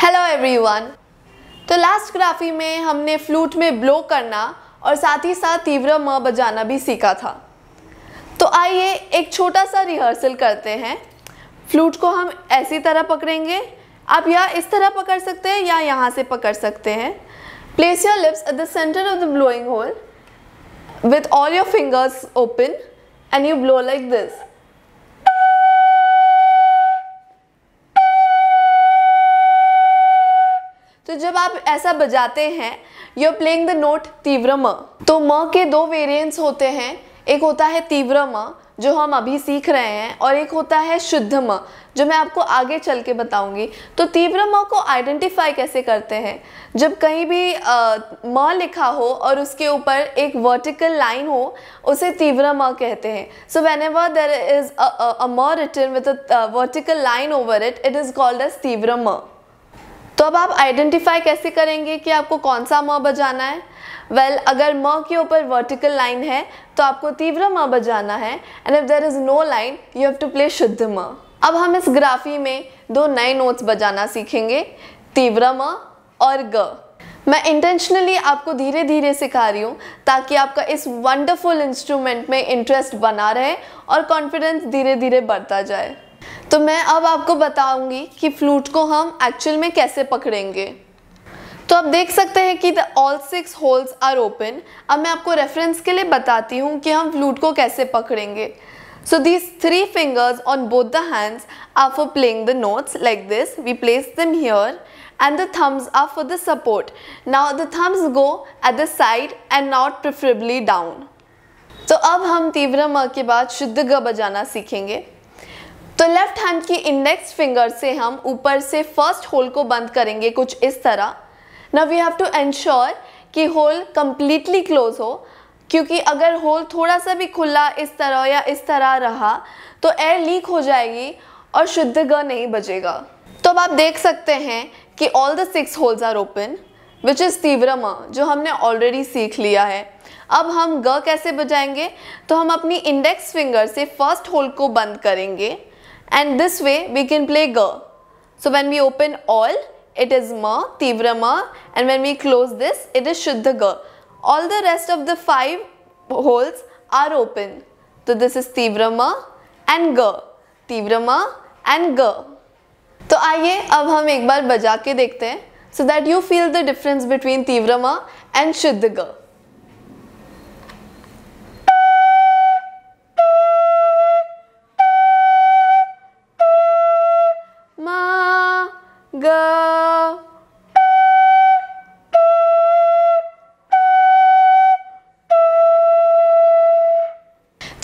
Hello everyone तो last ग्राफी में हमने फ्लूट में ब्लो करना और साथ ही साथ तीव्र म बजाना भी सीखा था तो आइए एक छोटा सा रिहर्सल करते हैं फ्लूट को हम ऐसी तरह पकड़ेंगे आप या इस तरह पकड़ सकते हैं या यहाँ से पकड़ सकते हैं place your lips at the center of the blowing hole with all your fingers open and you blow like this तो जब आप ऐसा बजाते हैं you are playing the note तीव्र म तो म के दो वेरिएंट्स होते हैं एक होता है तीव्र म जो हम अभी सीख रहे हैं और एक होता है शुद्ध म जो मैं आपको आगे चल के बताऊंगी तो तीव्र म को आइडेंटिफाई कैसे करते हैं जब कहीं भी म लिखा हो और उसके ऊपर एक वर्टिकल लाइन हो उसे तीव्र म कहते हैं so whenever there is a म written with vertical line over it it is called as तीव्र म तो अब आप आइडेंटिफाई कैसे करेंगे कि आपको कौन सा म बजाना है वेल well, अगर म के ऊपर वर्टिकल लाइन है तो आपको तीव्र म बजाना है and if there is no line you have to play शुद्ध म अब हम इस ग्राफी में दो नए नोट्स बजाना सीखेंगे तीव्र म और ग मैं इंटेंशनली आपको धीरे धीरे सिखा रही हूँ ताकि आपका इस वंडरफुल इंस्ट्रूमेंट में इंटरेस्ट बना रहे और कॉन्फिडेंस धीरे धीरे बढ़ता जाए तो मैं अब आपको बताऊंगी कि फ्लूट को हम एक्चुअल में कैसे पकड़ेंगे तो आप देख सकते हैं कि the all six holes are open अब मैं आपको रेफरेंस के लिए बताती हूँ कि हम फ्लूट को कैसे पकड़ेंगे so these three fingers on both the hands are for playing the notes like this we place them here and the thumbs are for the support now the thumbs go at the side and not preferably down तो अब हम तीव्र म के बाद शुद्ध ग बजाना सीखेंगे लेफ्ट हैंड की इंडेक्स फिंगर से हम ऊपर से फर्स्ट होल को बंद करेंगे कुछ इस तरह ना वी हैव टू एंश्योर कि होल कम्प्लीटली क्लोज हो क्योंकि अगर होल थोड़ा सा भी खुला इस तरह या इस तरह रहा तो एयर लीक हो जाएगी और शुद्ध ग नहीं बजेगा तो अब आप देख सकते हैं कि all the six holes are open which is तीव्रम जो हमने ऑलरेडी सीख लिया है अब हम ग कैसे बजाएंगे तो हम अपनी इंडेक्स फिंगर से फर्स्ट होल को बंद करेंगे and this way we can play Ga. So when we open all, it is Ma, Tivra Ma and when we close this, it is Shuddha Ga. All the rest of the five holes are open. So this is Tivra Ma and Ga. Tivra Ma and Ga. तो आइए अब हम एक बार बजा के देखते हैं so that you feel the difference between तीव्रमा एंड शुद्ध ग तो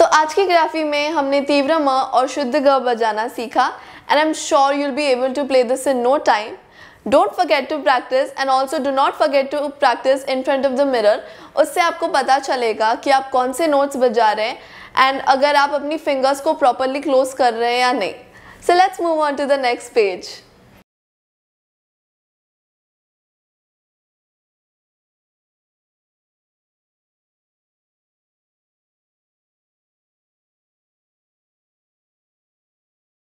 आज की ग्राफी में हमने तीव्र म और शुद्ध ग बजाना सीखा and I am sure you'll be able to play this in no time don't forget to practice and also do not forget to practice in front of the mirror उससे आपको पता चलेगा कि आप कौन से नोट्स बजा रहे हैं एंड अगर आप अपनी फिंगर्स को प्रॉपरली क्लोज कर रहे हैं या नहीं so let's move on to the next page